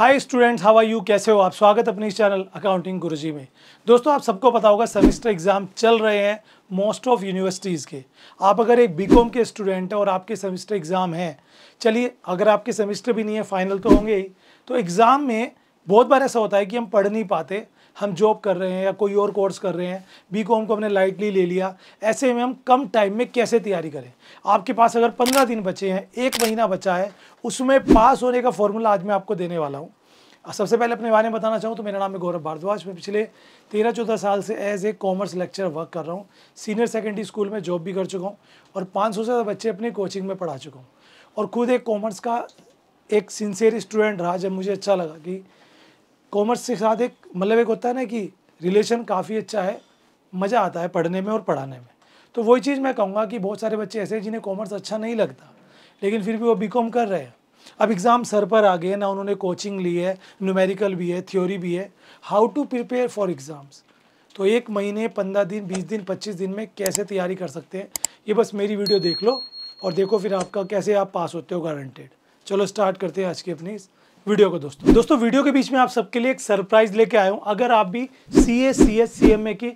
hi students हवा you कैसे हो आप स्वागत अपने इस चैनल अकाउंटिंग गुरुजी में दोस्तों आप सबको पता होगा सेमेस्टर एग्ज़ाम चल रहे हैं मोस्ट ऑफ यूनिवर्सिटीज़ के आप अगर एक बीकॉम के स्टूडेंट हैं और आपके सेमेस्टर एग्ज़ाम हैं चलिए अगर आपके सेमेस्टर भी नहीं है फाइनल तो होंगे ही तो एग्ज़ाम में बहुत बार ऐसा होता है कि हम पढ़ नहीं पाते हम जॉब कर रहे हैं या कोई और कोर्स कर रहे हैं बी को हमने लाइटली ले लिया ऐसे में हम कम टाइम में कैसे तैयारी करें आपके पास अगर पंद्रह दिन बचे हैं एक महीना बचा है उसमें पास होने का फॉर्मूला आज मैं आपको देने वाला हूँ सबसे पहले अपने बारे में बताना चाहूँ तो मेरा नाम है गौरव भारद्वाज मैं पिछले तेरह चौदह साल से as a commerce lecture work कर रहा हूँ सीनियर सेकेंडरी स्कूल में जॉब भी कर चुका हूँ और पाँच से ज़्यादा बच्चे अपनी कोचिंग में पढ़ा चुका हूँ और खुद एक कॉमर्स का एक सिंसियर स्टूडेंट रहा जब मुझे अच्छा लगा कि कॉमर्स के साथ एक मतलब एक होता है ना कि रिलेशन काफ़ी अच्छा है मज़ा आता है पढ़ने में और पढ़ाने में तो वही चीज़ मैं कहूँगा कि बहुत सारे बच्चे ऐसे हैं जिन्हें कॉमर्स अच्छा नहीं लगता लेकिन फिर भी वो बी कर रहे हैं अब एग्ज़ाम सर पर आ गए ना उन्होंने कोचिंग ली है न्यूमेरिकल भी है थ्योरी भी है how to prepare for exams तो एक महीने पंद्रह दिन बीस दिन पच्चीस दिन में कैसे तैयारी कर सकते हैं ये बस मेरी वीडियो देख लो और देखो फिर आपका कैसे आप पास होते हो गारंटेड चलो स्टार्ट करते हैं आज की अपनी वीडियो को दोस्तों दोस्तों वीडियो के बीच में आप सबके लिए एक सरप्राइज लेके आया हूँ अगर आप भी सी ए C S C M A की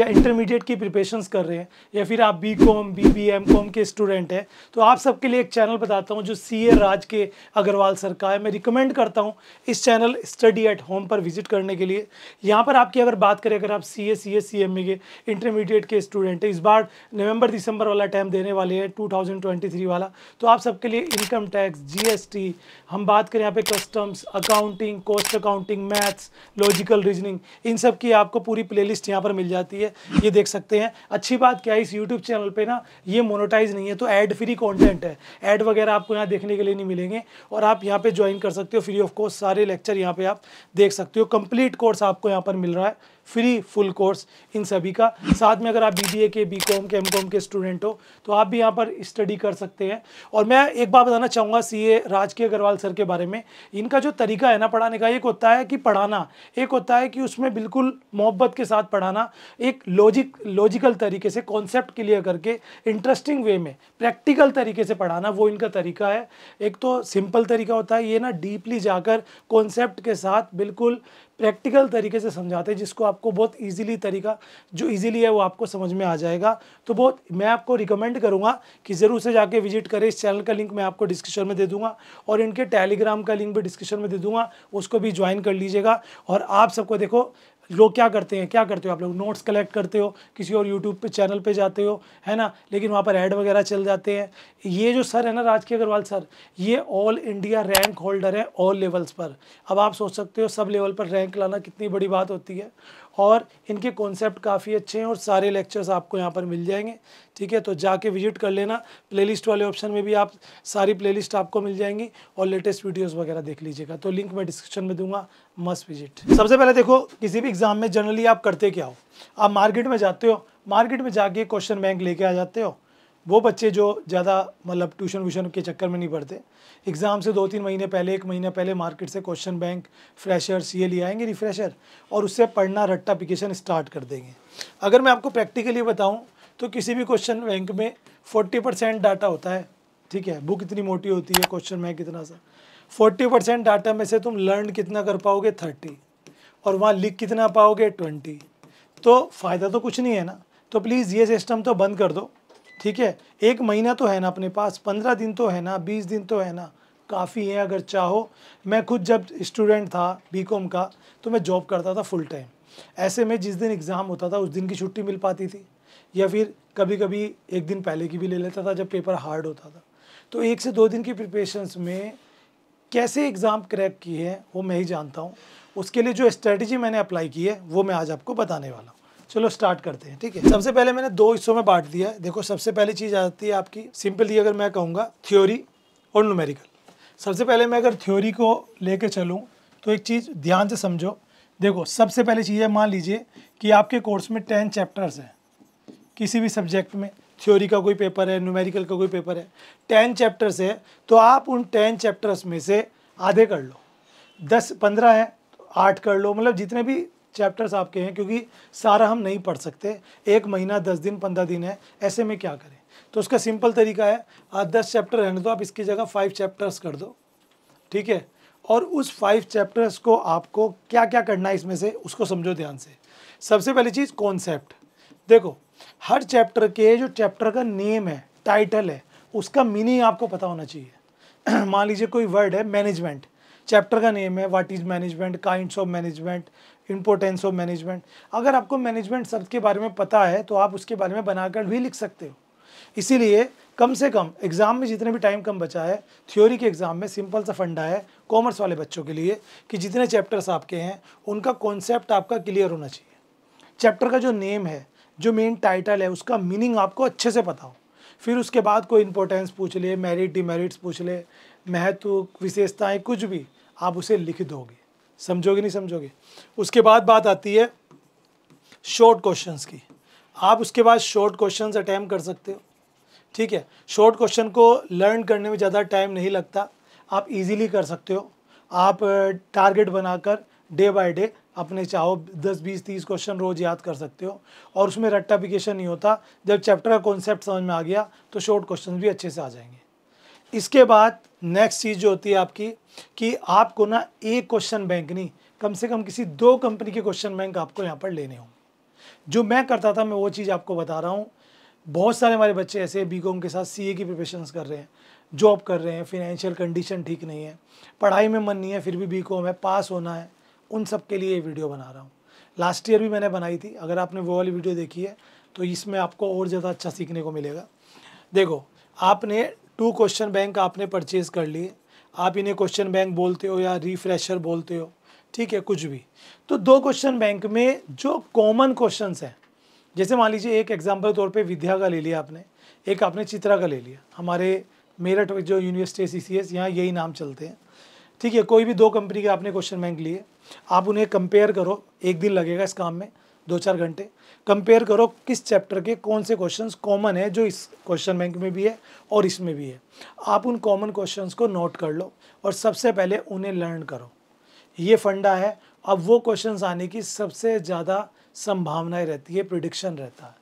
या इंटरमीडिएट की प्रिपेशन कर रहे हैं या फिर आप B com B B M com के स्टूडेंट हैं तो आप सबके लिए एक चैनल बताता हूँ जो सी ए राज के अग्रवाल सर का है मैं रिकमेंड करता हूँ इस चैनल स्टडी एट होम पर विजिट करने के लिए यहाँ पर आपकी अगर बात करें अगर आप सी ए C S C M A के इंटरमीडिएट के स्टूडेंट हैं इस बार नवंबर दिसंबर वाला टाइम देने वाले हैं टू थाउजेंड ट्वेंटी थ्री वाला तो आप सबके लिए income tax G S T हम बात करें यहाँ पे customs accounting cost accounting maths logical reasoning इन सब की आपको पूरी प्लेलिस्ट यहाँ पर मिल जाती है ये देख सकते हैं अच्छी बात क्या है इस यूट्यूब चैनल पे ना ये मोनोटाइज नहीं है तो एड फ्री कॉन्टेंट है एड वगैरह आपको यहाँ देखने के लिए नहीं मिलेंगे और आप यहाँ पर ज्वाइन कर सकते हो फ्री ऑफ कॉस्ट सारे लेक्चर यहाँ पर आप देख सकते हो कंप्लीट कोर्स आपको यहाँ पर मिल रहा है फ्री फुल कोर्स इन सभी का साथ में अगर आप बी के बी कॉम के एम कॉम के स्टूडेंट हो तो आप भी यहाँ पर स्टडी कर सकते हैं और मैं एक बात बताना चाहूँगा सी ए राजकीय अग्रवाल सर के बारे में इनका जो तरीका है ना पढ़ाने का एक होता है कि पढ़ाना एक होता है कि उसमें बिल्कुल मोहब्बत के साथ पढ़ाना एक लॉजिक लॉजिकल तरीके से कॉन्सेप्ट क्लियर करके इंटरेस्टिंग वे में प्रैक्टिकल तरीके से पढ़ाना वो इनका तरीका है एक तो सिंपल तरीका होता है ये ना डीपली जाकर कॉन्सेप्ट के साथ बिल्कुल प्रैक्टिकल तरीके से समझाते हैं जिसको आपको बहुत इजीली तरीका जो इजीली है वो आपको समझ में आ जाएगा तो बहुत मैं आपको रिकमेंड करूँगा कि ज़रूर से जाके विजिट करें इस चैनल का लिंक मैं आपको डिस्क्रिप्शन में दे दूँगा और इनके टेलीग्राम का लिंक भी डिस्क्रिप्शन में दे दूँगा उसको भी ज्वाइन कर लीजिएगा और आप सबको देखो लोग क्या करते हैं क्या करते हो आप लोग नोट्स कलेक्ट करते हो किसी और यूट्यूब पे चैनल पे जाते हो है ना लेकिन वहाँ पर ऐड वगैरह चल जाते हैं ये जो सर है ना राजकीय अग्रवाल सर ये ऑल इंडिया रैंक होल्डर है ऑल लेवल्स पर अब आप सोच सकते हो सब लेवल पर रैंक लाना कितनी बड़ी बात होती है और इनके कॉन्सेप्ट काफ़ी अच्छे हैं और सारे लेक्चर्स आपको यहाँ पर मिल जाएंगे ठीक है तो जाके विजिट कर लेना प्लेलिस्ट वाले ऑप्शन में भी आप सारी प्लेलिस्ट आपको मिल जाएंगी और लेटेस्ट वीडियोस वगैरह देख लीजिएगा तो लिंक मैं डिस्क्रिप्शन में दूंगा मस्ट विजिट सबसे पहले देखो किसी भी एग्ज़ाम में जनरली आप करते क्या हो आप मार्केट में जाते हो मार्केट में जाके क्वेश्चन बैंक लेके आ जाते हो वो बच्चे जो ज़्यादा मतलब ट्यूशन व्यूशन के चक्कर में नहीं पढ़ते एग्ज़ाम से दो तीन महीने पहले एक महीने पहले मार्केट से क्वेश्चन बैंक फ्रेशर सी ले e आएंगे रिफ्रेशर और उससे पढ़ना रट्टा पिकेशन स्टार्ट कर देंगे अगर मैं आपको प्रैक्टिकली बताऊँ तो किसी भी क्वेश्चन बैंक में फोर्टी परसेंट डाटा होता है ठीक है बुक इतनी मोटी होती है क्वेश्चन बैंक कितना सा फोर्टी परसेंट डाटा में से तुम लर्न कितना कर पाओगे थर्टी और वहाँ लिख कितना पाओगे ट्वेंटी तो फ़ायदा तो कुछ नहीं है ना तो प्लीज़ ये सिस्टम तो बंद कर दो ठीक है एक महीना तो है ना अपने पास पंद्रह दिन तो है ना बीस दिन तो है ना काफ़ी है अगर चाहो मैं खुद जब स्टूडेंट था बीकॉम का तो मैं जॉब करता था फुल टाइम ऐसे में जिस दिन एग्ज़ाम होता था उस दिन की छुट्टी मिल पाती थी या फिर कभी कभी एक दिन पहले की भी ले लेता था जब पेपर हार्ड होता था तो एक से दो दिन की प्रिपरेशंस में कैसे एग्ज़ाम क्रैक की है वो मैं ही जानता हूँ उसके लिए जो स्ट्रेटजी मैंने अप्लाई की है वो मैं आज आपको बताने वाला हूँ चलो स्टार्ट करते हैं ठीक है सबसे पहले मैंने दो हिस्सों में बांट दिया है देखो सबसे पहली चीज़ आ जाती है आपकी सिंपली अगर मैं कहूँगा थ्योरी और नूमेरिकल सबसे पहले मैं अगर थ्योरी को लेके चलूँ तो एक चीज़ ध्यान से समझो देखो सबसे पहले चीज़ है मान लीजिए कि आपके कोर्स में टेन चैप्टर्स हैं किसी भी सब्जेक्ट में थ्योरी का कोई पेपर है न्यूमेरिकल का कोई पेपर है टेन चैप्टर्स है तो आप उन टेन चैप्टर्स में से आधे कर लो दस पंद्रह हैं तो आठ कर लो मतलब जितने भी चैप्टर्स आपके हैं क्योंकि सारा हम नहीं पढ़ सकते एक महीना दस दिन पंद्रह दिन है ऐसे में क्या करें तो उसका सिंपल तरीका है आज दस चैप्टर रहने दो आप इसकी जगह फाइव चैप्टर्स कर दो ठीक है और उस फाइव चैप्टर्स को आपको क्या क्या करना है इसमें से उसको समझो ध्यान से सबसे पहली चीज़ कॉन्सेप्ट देखो हर चैप्टर के जो चैप्टर का नेम है टाइटल है उसका मीनिंग आपको पता होना चाहिए मान लीजिए कोई वर्ड है मैनेजमेंट चैप्टर का नेम है what is management kinds of management importance of management अगर आपको मैनेजमेंट शब्द के बारे में पता है तो आप उसके बारे में बनाकर भी लिख सकते हो इसीलिए कम से कम एग्ज़ाम में जितने भी टाइम कम बचा है थ्योरी के एग्ज़ाम में सिंपल सा फंडा है कॉमर्स वाले बच्चों के लिए कि जितने चैप्टर्स आपके हैं उनका कॉन्सेप्ट आपका क्लियर होना चाहिए चैप्टर का जो नेम है जो मेन टाइटल है उसका मीनिंग आपको अच्छे से पता हो फिर उसके बाद कोई इंपॉर्टेंस पूछ ले मेरिट डिमेरिट्स पूछ ले महत्व विशेषताएँ कुछ भी आप उसे लिख दोगे समझोगे नहीं समझोगे उसके बाद बात आती है शॉर्ट क्वेश्चंस की आप उसके बाद शॉर्ट क्वेश्चंस अटैम्प कर सकते हो ठीक है शॉर्ट क्वेश्चन को लर्न करने में ज़्यादा टाइम नहीं लगता आप इजीली कर सकते हो आप टारगेट बनाकर डे बाय डे अपने चाहो दस बीस तीस क्वेश्चन रोज़ याद कर सकते हो और उसमें रट्टा पिकेशन नहीं होता जब चैप्टर का कॉन्सेप्ट समझ में आ गया तो शॉर्ट क्वेश्चन भी अच्छे से आ जाएंगे इसके बाद नेक्स्ट चीज़ जो होती है आपकी कि आपको ना एक क्वेश्चन बैंक नहीं कम से कम किसी दो कंपनी के क्वेश्चन बैंक आपको यहाँ पर लेने होंगे जो मैं करता था मैं वो चीज़ आपको बता रहा हूँ बहुत सारे हमारे बच्चे ऐसे बी कॉम के साथ सी ए की प्रिपरेशन कर रहे हैं जॉब कर रहे हैं फिनेंशियल कंडीशन ठीक नहीं है पढ़ाई में मन नहीं है फिर भी बी कॉम है पास होना है उन सब के लिए ये वीडियो बना रहा हूँ लास्ट ईयर भी मैंने बनाई थी अगर आपने वो वाली वीडियो देखी है तो इसमें आपको और ज़्यादा अच्छा सीखने को मिलेगा देखो आपने टू क्वेश्चन बैंक आपने परचेज कर लिए आप इन्हें क्वेश्चन बैंक बोलते हो या रिफ्रेशर बोलते हो ठीक है कुछ भी तो दो क्वेश्चन बैंक में जो कॉमन क्वेश्चन हैं जैसे मान लीजिए एक एग्जाम्पल तौर पर विद्या का ले लिया आपने एक आपने चित्रा का ले लिया हमारे मेरठ जो यूनिवर्सिटी सी सी एस यहाँ यही नाम चलते हैं ठीक है कोई भी दो कंपनी के आपने क्वेश्चन बैंक लिए आप उन्हें कंपेयर करो एक दिन लगेगा इस काम में दो चार घंटे कंपेयर करो किस चैप्टर के कौन से क्वेश्चंस कॉमन है जो इस क्वेश्चन बैंक में भी है और इसमें भी है आप उन कॉमन क्वेश्चंस को नोट कर लो और सबसे पहले उन्हें लर्न करो ये फंडा है अब वो क्वेश्चंस आने की सबसे ज़्यादा संभावनाएं रहती है प्रिडिक्शन रहता है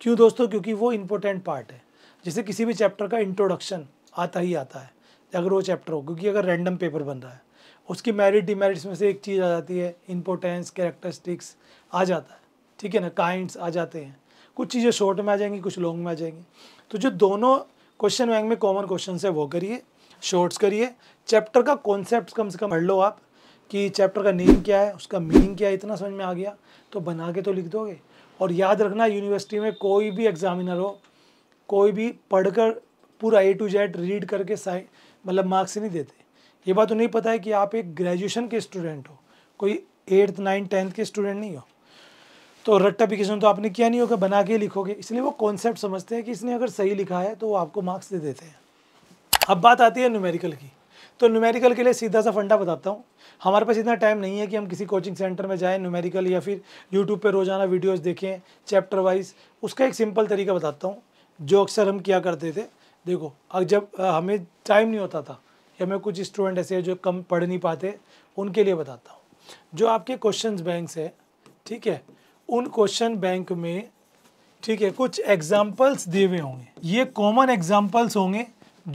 क्यों दोस्तों क्योंकि वो इम्पोर्टेंट पार्ट है जैसे किसी भी चैप्टर का इंट्रोडक्शन आता ही आता है अगर वो चैप्टर हो क्योंकि अगर रैंडम पेपर बन रहा है उसकी मेरिट डिमेरिट्स में से एक चीज़ आ जाती है इम्पोर्टेंस कैरेक्टरिस्टिक्स आ जाता है ठीक है ना काइंड्स आ जाते हैं कुछ चीज़ें शॉर्ट में आ जाएंगी कुछ लॉन्ग में आ जाएंगी तो जो दोनों क्वेश्चन बैंक में कॉमन क्वेश्चन है वो करिए शॉर्ट्स करिए चैप्टर का कॉन्सेप्ट कम से कम पढ़ लो आप कि चैप्टर का नेम क्या है उसका मीनिंग क्या है इतना समझ में आ गया तो बना के तो लिख दोगे और याद रखना यूनिवर्सिटी में कोई भी एग्जामिनर हो कोई भी पढ़कर पूरा ए टू जेड रीड करके साइन मतलब मार्क्स नहीं देते ये बात उन्हें पता है कि आप एक ग्रेजुएशन के स्टूडेंट हो कोई एट्थ नाइन्थ टेंथ के स्टूडेंट नहीं हो तो रट्टाफिकेशन तो आपने किया नहीं होगा बना के लिखोगे इसलिए वो कॉन्सेप्ट समझते हैं कि इसने अगर सही लिखा है तो वो आपको मार्क्स दे देते हैं अब बात आती है न्यूमेरिकल की तो न्यूमेरिकल के लिए सीधा सा फंडा बताता हूँ हमारे पास इतना टाइम नहीं है कि हम किसी कोचिंग सेंटर में जाएँ न्यूमेरिकल या फिर यूट्यूब पर रोज़ाना वीडियोज़ देखें चैप्टर वाइज उसका एक सिंपल तरीका बताता हूँ जो अक्सर हम किया करते थे देखो अब जब हमें टाइम नहीं होता था या मैं कुछ स्टूडेंट ऐसे हैं जो कम पढ़ नहीं पाते उनके लिए बताता हूँ जो आपके क्वेश्चन बैंक्स है ठीक है उन क्वेश्चन बैंक में ठीक है कुछ एग्जाम्पल्स दिए हुए होंगे ये कॉमन एग्जाम्पल्स होंगे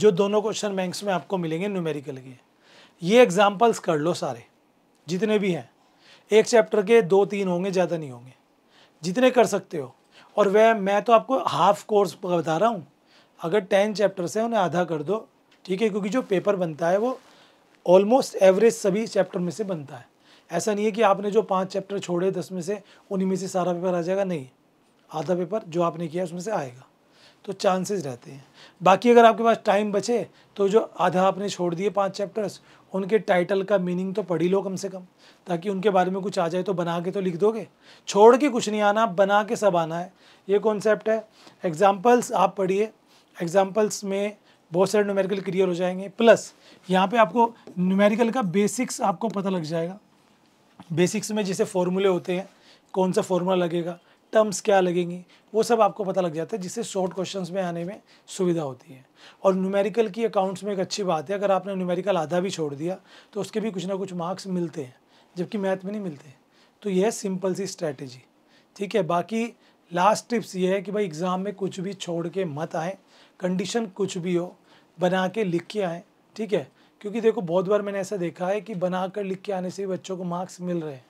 जो दोनों क्वेश्चन बैंक्स में आपको मिलेंगे न्यूमेरिकल के ये एग्जाम्पल्स कर लो सारे जितने भी हैं एक चैप्टर के दो तीन होंगे ज़्यादा नहीं होंगे जितने कर सकते हो और वह मैं तो आपको हाफ कोर्स बता रहा हूँ अगर टेन चैप्टर्स हैं उन्हें आधा कर दो ठीक है क्योंकि जो पेपर बनता है वो ऑलमोस्ट एवरेज सभी चैप्टर में से बनता है ऐसा नहीं है कि आपने जो पाँच चैप्टर छोड़े दस में से उन्हीं में से सारा पेपर आ जाएगा नहीं आधा पेपर जो आपने किया उसमें से आएगा तो चांसेस रहते हैं बाकी अगर आपके पास टाइम बचे तो जो आधा आपने छोड़ दिए पाँच चैप्टर्स उनके टाइटल का मीनिंग तो पढ़ी लो कम से कम ताकि उनके बारे में कुछ आ जाए तो बना के तो लिख दोगे छोड़ के कुछ नहीं आना बना के सब आना है ये कॉन्सेप्ट है एग्जाम्पल्स आप पढ़िए एग्जाम्पल्स में बहुत सारे न्यूमेरिकल क्लियर हो जाएंगे प्लस यहाँ पे आपको न्यूमेरिकल का बेसिक्स आपको पता लग जाएगा बेसिक्स में जैसे फॉर्मूले होते हैं कौन सा फॉर्मूला लगेगा टर्म्स क्या लगेंगी वो सब आपको पता लग जाता है जिससे शॉर्ट क्वेश्चंस में आने में सुविधा होती है और न्यूमेरिकल की अकाउंट्स में एक अच्छी बात है अगर आपने न्यूमेरिकल आधा भी छोड़ दिया तो उसके भी कुछ ना कुछ मार्क्स मिलते हैं जबकि मैथ में नहीं मिलते तो यह है सिंपल सी स्ट्रैटेजी ठीक है बाकी लास्ट टिप्स ये है कि भाई एग्ज़ाम में कुछ भी छोड़ के मत आएँ कंडीशन कुछ भी हो बना के लिख के आएँ ठीक है क्योंकि देखो बहुत बार मैंने ऐसा देखा है कि बना कर लिख के आने से बच्चों को मार्क्स मिल रहे हैं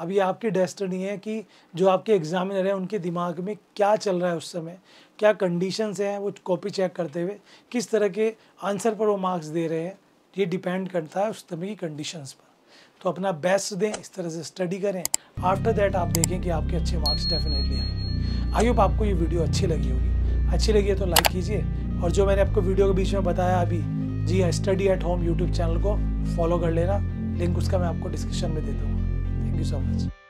अब ये आपकी डेस्टनी है कि जो आपके एग्जामिनर हैं उनके दिमाग में क्या चल रहा है उस समय क्या कंडीशंस हैं वो कॉपी चेक करते हुए किस तरह के आंसर पर वो मार्क्स दे रहे हैं ये डिपेंड करता है उस समय की कंडीशंस पर तो अपना बेस्ट दें इस तरह से स्टडी करें आफ्टर दैट आप देखें कि आपके अच्छे मार्क्स डेफिनेटली आएंगे आई होप आपको ये वीडियो अच्छी लगी होगी अच्छी लगी है तो लाइक कीजिए और जो मैंने आपको वीडियो के बीच में बताया अभी जी हाँ study at home YouTube channel को फॉलो कर लेना लिंक उसका मैं आपको डिस्क्रिप्शन में दे दूँगा थैंक यू सो मच